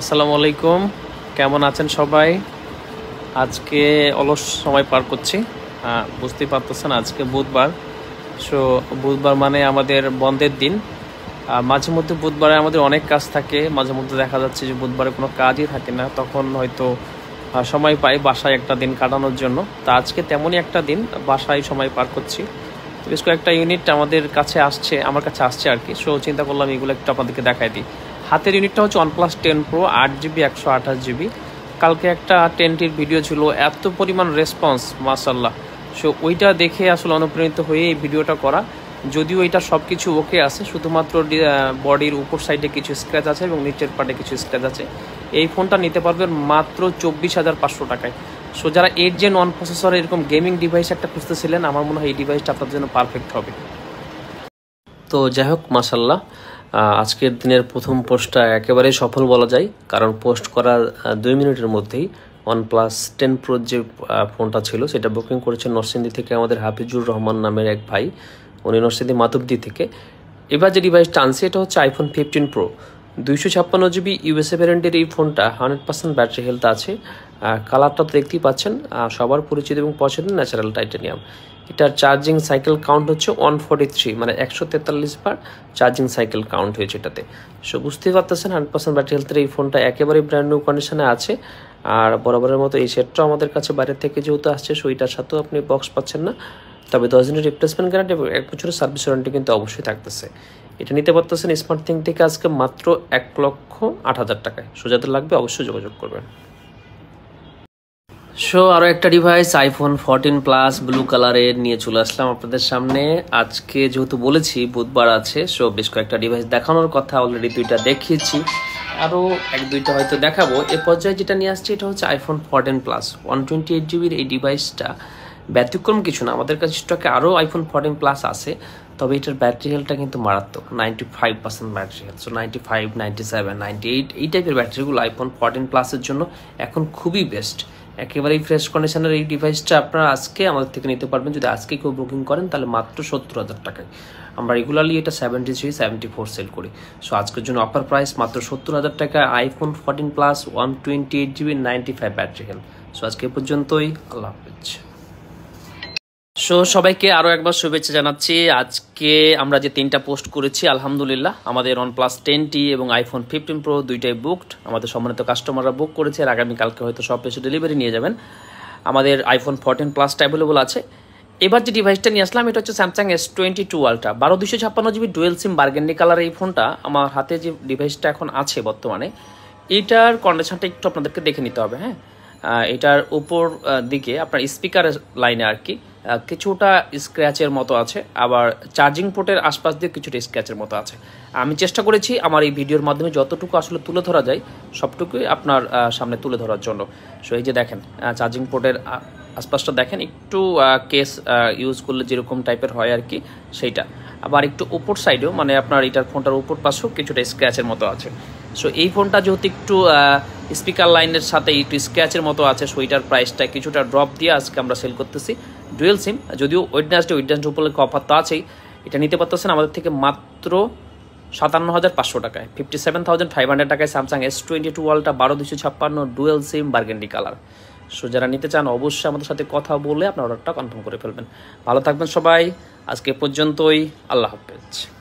আসসালামু আলাইকুম কেমন আছেন সবাই আজকে অলস সময় পার করছি বুঝতেই পারতেছেন আজকে বুধবার সো বুধবার মানে আমাদের বন্ধের দিন মাঝে মধ্যে বুধবারে আমাদের অনেক কাজ থাকে মাঝে মধ্যে দেখা যাচ্ছে যে বুধবারে কোনো কাজই থাকে না তখন হয়তো সময় পাই বাসায় একটা দিন কাটানোর জন্য তা আজকে তেমনই একটা দিন বাসায় সময় পার করছি বেশ কয়েকটা ইউনিট আমাদের কাছে আসছে আমার কাছে আসছে আর কি সো চিন্তা করলাম এগুলো একটু আপনাদেরকে দেখাই দিই হাতের ইউনিটটা হচ্ছে প্লাস টেন প্রো আট জিবি একশো আঠাশ জিবি কালকে একটা টেনটির ভিডিও ছিল এত পরিমাণ রেসপন্স মাসাল্লাহ সো ওইটা দেখে আসলে অনুপ্রাণিত হয়ে এই ভিডিওটা করা যদিও এটা সব কিছু ওকে আছে শুধুমাত্র বডির উপর সাইডে কিছু স্ক্র্যাচ আছে এবং নিচের পার্টে কিছু স্ক্র্যাচ আছে এই ফোনটা নিতে পারবেন মাত্র চব্বিশ হাজার পাঁচশো টাকায় সো যারা এর জেন ওয়ান প্রসেসর এরকম গেমিং ডিভাইস একটা খুঁজতেছিলেন আমার মনে হয় এই ডিভাইসটা আপনাদের জন্য পারফেক্ট হবে তো যাই হোক মাসাল্লাহ আজকের দিনের প্রথম পোস্টটা একেবারেই সফল বলা যায় কারণ পোস্ট করার দুই মিনিটের মধ্যেই ওয়ান প্লাস টেন প্রোর যে ফোনটা ছিল সেটা বুকিং করেছে নরসিংদী থেকে আমাদের হাফিজুর রহমান নামের এক ভাই উনি নরসিংদী মাতুবদি থেকে এবার যে ডিভাইসটা আনছে এটা হচ্ছে আইফোন ফিফটিন প্রো দুইশো ছাপ্পান্ন জিবি ইউএসএ ভ্যারেন্টের এই ফোনটা হান্ড্রেড পার্সেন্ট ব্যাটারি হেলথ আছে কালারটা তো দেখতেই পাচ্ছেন সবার পরিচিত এবং পছন্দের ন্যাচারাল টাইটানিয়াম এটার চার্জিং সাইকেল কাউন্ট হচ্ছে ওয়ান ফোর্টি থ্রি মানে একশো তেতাল্লিশ বার চার্জিং সাইকেল কাউন্ট হয়েছে এটাতে সো বুঝতেই পারতেছেন হান্ড্রেড পার্সেন্ট ব্যাটারি হেলথের এই ফোনটা একেবারেই ব্র্যান্ড নিউ কন্ডিশনে আছে আর বরাবরের মতো এই সেটটাও আমাদের কাছে বাইরে থেকে যেহেতু আসছে সো এটার সাথেও আপনি বক্স পাচ্ছেন না তবে দশ দিনের রিপ্লেসমেন্ট গ্যারান্টি এবং এক বছরের সার্ভিস ওয়ারেন্টি কিন্তু অবশ্যই থাকতেছে এটা নিতে পারতেছেন স্মার্ট থিং থেকে আজকে মাত্র এক লক্ষ আট হাজার টাকায় সোজাতে লাগবে অবশ্যই যোগাযোগ করবেন সো আরও একটা device iPhone fourteen plus blue কালারের নিয়ে চলে আসলাম আপনাদের সামনে আজকে যেহেতু বলেছি বুধবার আছে সো বেশ কয়েকটা ডিভাইস দেখানোর কথা অলরেডি দুইটা দেখিয়েছি আরও এক দুইটা হয়তো দেখাবো এ পর্যায়ে যেটা নিয়ে আসছে এটা হচ্ছে iPhone fourteen plus one twenty eight জিবির এই ডিভাইসটা ব্যতিক্রম কিছু না আমাদের কাছে স্টকে আরও আইফোন ফোরটিন প্লাস আছে তবে এটার ব্যাটারি হেলটা কিন্তু মারাত্মক ninety five percent battery health so ninety five ninety seven ninety eight এই টাইপের ব্যাটারিগুলো আইফোন ফোরটিন প্লাসের জন্য এখন খুবই বেস্ট একেবারেই ফ্রেশ কন্ডিশনের এই ডিভাইসটা আপনারা আজকে আমাদের থেকে নিতে পারবেন যদি আজকে কেউ বুকিং করেন তাহলে মাত্র সত্তর হাজার টাকায় আমরা রেগুলারলি এটা seventy three seventy four sale করি সো আজকের জন্য অফার প্রাইস মাত্র সত্তর হাজার টাকায় iPhone fourteen plus one twenty eight GB ninety five battery health so আজকে পর্যন্তই আল্লাহ হাফেজ সো সবাইকে আরও একবার শুভেচ্ছা জানাচ্ছি আজকে আমরা যে তিনটা পোস্ট করেছি আলহামদুলিল্লাহ আমাদের ওয়ান প্লাস টেনটি এবং আইফোন ফিফটিন প্রো দুইটাই বুকড আমাদের সম্মানিত কাস্টমাররা বুক করেছে আর আগামীকালকে হয়তো সব এসে ডেলিভারি নিয়ে যাবেন আমাদের আইফোন ফোরটিন প্লাসটা অ্যাভেলেবল আছে এবার যে ডিভাইসটা নিয়ে আসলাম এটা হচ্ছে Samsung S twenty two ultra বারো দুশো ছাপ্পান্ন GB dual SIM burgundy colour এই ফোনটা আমার হাতে যে ডিভাইসটা এখন আছে বর্তমানে এটার কন্ডিশনটা একটু আপনাদেরকে দেখে নিতে হবে হ্যাঁ এটার উপর দিকে আপনার স্পিকার লাইনে আর কি কিছুটা স্ক্র্যাচের মতো আছে আবার চার্জিং পোর্টের আশপাশ দিয়ে কিছুটা স্ক্র্যাচের মতো আছে আমি চেষ্টা করেছি আমার এই ভিডিওর মাধ্যমে যতটুকু আসলে তুলে ধরা যায় সবটুকুই আপনার সামনে তুলে ধরার জন্য সো এই যে দেখেন চার্জিং পোর্টের আশপাশটা দেখেন একটু কেস ইউজ করলে যেরকম টাইপের হয় আর কি সেইটা আবার একটু উপর সাইডেও মানে আপনার এটার ফোনটার উপর পাশেও কিছুটা স্ক্র্যাচের মতো আছে সো এই ফোনটা যেহেতু একটু স্পিকার লাইনের সাথে একটু স্ক্র্যাচের মতো আছে সোয়েটার প্রাইসটা কিছুটা ড্রপ দিয়ে আজকে আমরা সেল করতেছি ডুয়েল সিম যদিও ওয়েডনাসডে ওয়েডনাসডে উপলক্ষে অফার তো আছেই এটা নিতে পারতেছেন আমাদের থেকে মাত্র সাতান্ন হাজার পাঁচশো টাকায় fifty seven thousand five hundred টাকায় স্যামসাং এস টোয়েন্টি টু ওয়ালটা বারো দুশো ছাপ্পান্ন dual SIM burgundy colour so যারা নিতে চান অবশ্যই আমাদের সাথে কথা বলে আপনার অর্ডারটা কনফার্ম করে ফেলবেন ভালো থাকবেন সবাই আজকে পর্যন্তই আল্লাহ হাফেজ